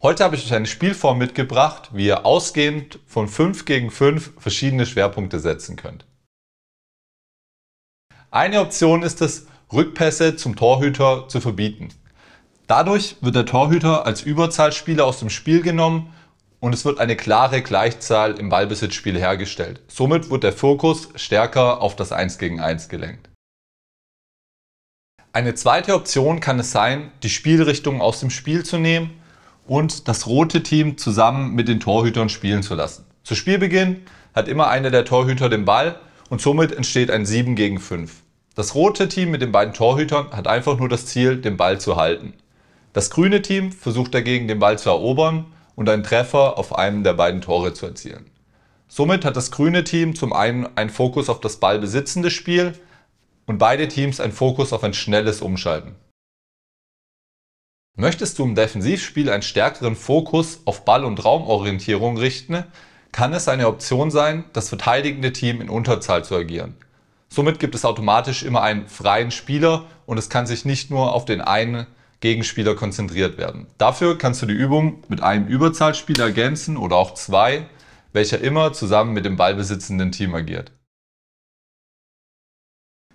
Heute habe ich euch eine Spielform mitgebracht, wie ihr ausgehend von 5 gegen 5 verschiedene Schwerpunkte setzen könnt. Eine Option ist es, Rückpässe zum Torhüter zu verbieten. Dadurch wird der Torhüter als Überzahlspieler aus dem Spiel genommen und es wird eine klare Gleichzahl im Ballbesitzspiel hergestellt. Somit wird der Fokus stärker auf das 1 gegen 1 gelenkt. Eine zweite Option kann es sein, die Spielrichtung aus dem Spiel zu nehmen und das rote Team zusammen mit den Torhütern spielen zu lassen. Zu Spielbeginn hat immer einer der Torhüter den Ball und somit entsteht ein 7 gegen 5. Das rote Team mit den beiden Torhütern hat einfach nur das Ziel, den Ball zu halten. Das grüne Team versucht dagegen, den Ball zu erobern und einen Treffer auf einem der beiden Tore zu erzielen. Somit hat das grüne Team zum einen einen Fokus auf das ballbesitzende Spiel und beide Teams einen Fokus auf ein schnelles Umschalten. Möchtest du im Defensivspiel einen stärkeren Fokus auf Ball- und Raumorientierung richten, kann es eine Option sein, das verteidigende Team in Unterzahl zu agieren. Somit gibt es automatisch immer einen freien Spieler und es kann sich nicht nur auf den einen Gegenspieler konzentriert werden. Dafür kannst du die Übung mit einem Überzahlspieler ergänzen oder auch zwei, welcher immer zusammen mit dem ballbesitzenden Team agiert.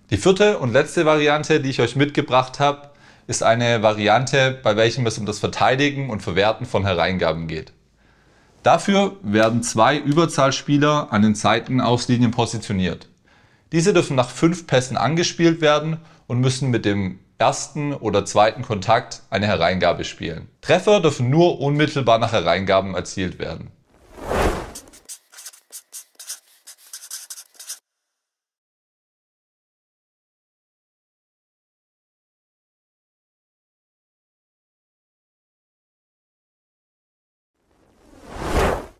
Die vierte und letzte Variante, die ich euch mitgebracht habe, ist eine Variante, bei welchem es um das Verteidigen und Verwerten von Hereingaben geht. Dafür werden zwei Überzahlspieler an den Seitenauslinien positioniert. Diese dürfen nach fünf Pässen angespielt werden und müssen mit dem ersten oder zweiten Kontakt eine Hereingabe spielen. Treffer dürfen nur unmittelbar nach Hereingaben erzielt werden.